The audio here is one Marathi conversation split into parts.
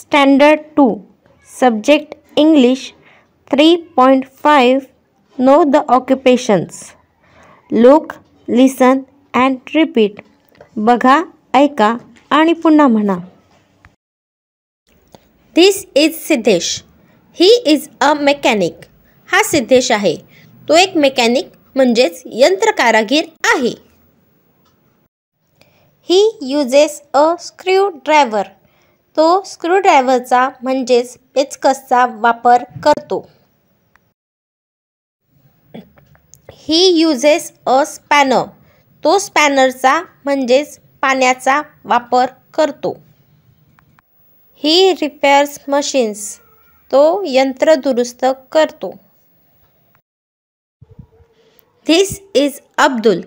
standard two subject English three point five know the occupations look listen and repeat बघा ऐका आणि पुन्हा म्हणा this is Siddhesh he is a mechanic हा सिद्धेश आहे तो एक मेकॅनिक म्हणजेच यंत्रकारागीर आहे he uses a screwdriver तो स्क्रूड्रायव्हरचा म्हणजेच पेचकसचा वापर करतो ही युजेस अ स्पॅनर तो स्पॅनरचा म्हणजेच पाण्याचा वापर करतो ही रिपेअर्स मशीन्स तो यंत्र दुरुस्त करतो this is Abdul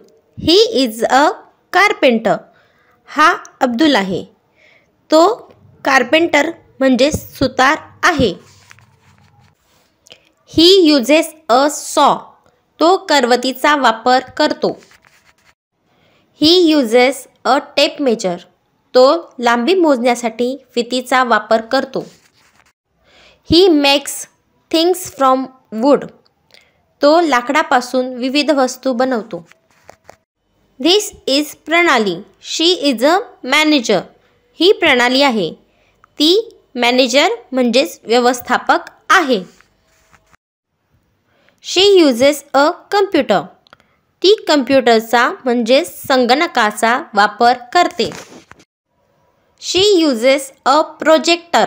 he is a carpenter हा अब्दुल आहे तो कार्पेंटर म्हणजे सुतार आहे ही युजेस अ सॉ तो करवतीचा वापर करतो he uses a tape measure तो लांबी मोजण्यासाठी फितीचा वापर करतो he makes things from wood तो लाकडापासून विविध वस्तू बनवतो धिस इज प्रणाली शी इज अ मॅनेजर ही प्रणाली आहे ती मॅनेजर म्हणजेच व्यवस्थापक आहे शी युजेस अ कम्प्युटर ती कम्प्युटरचा म्हणजेच संगणकाचा वापर करते शी युजेस अ प्रोजेक्टर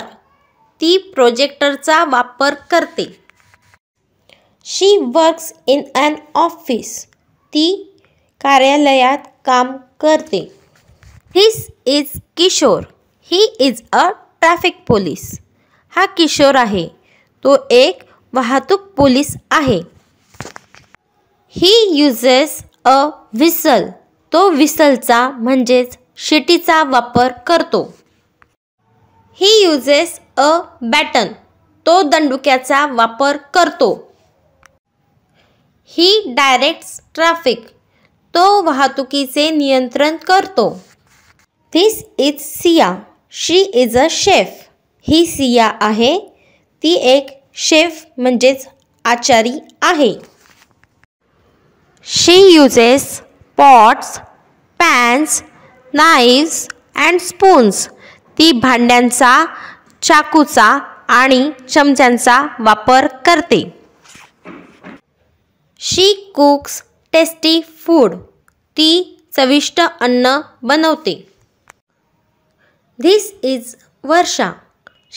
ती प्रोजेक्टरचा वापर करते she works in an office ती कार्यालयात काम करते this is Kishor he is a traffic police हा किशोर आहे तो एक वाहतूक पोलीस आहे ही युजेस अ विसल तो विसलचा म्हणजेच शिटीचा वापर करतो ही युजेस अ बॅटन तो दंडुक्याचा वापर करतो ही डायरेक्ट ट्रॅफिक तो वाहतुकीचे नियंत्रण करतो this is Siya she is a chef ही सिया आहे ती एक शेफ म्हणजेच आचारी आहे she uses pots pans knives and spoons ती भांड्यांचा चाकूचा आणि चमच्यांचा वापर करते शी कुक्स टेस्टी फूड ती चविष्ट अन्न बनवते this is Varsha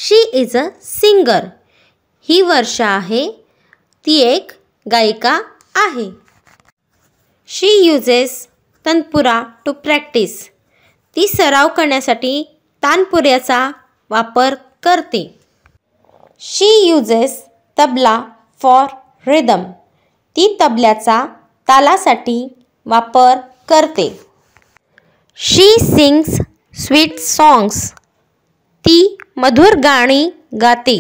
she is a singer ही वर्षा आहे ती एक गायिका आहे she uses tanpura to practice ती सराव करण्यासाठी तानपुऱ्याचा वापर करते she uses tabla for rhythm ती तबल्याचा तालासाठी वापर करते शी सिंग्स स्वीट सॉंग्स ती मधुर गाणी गाते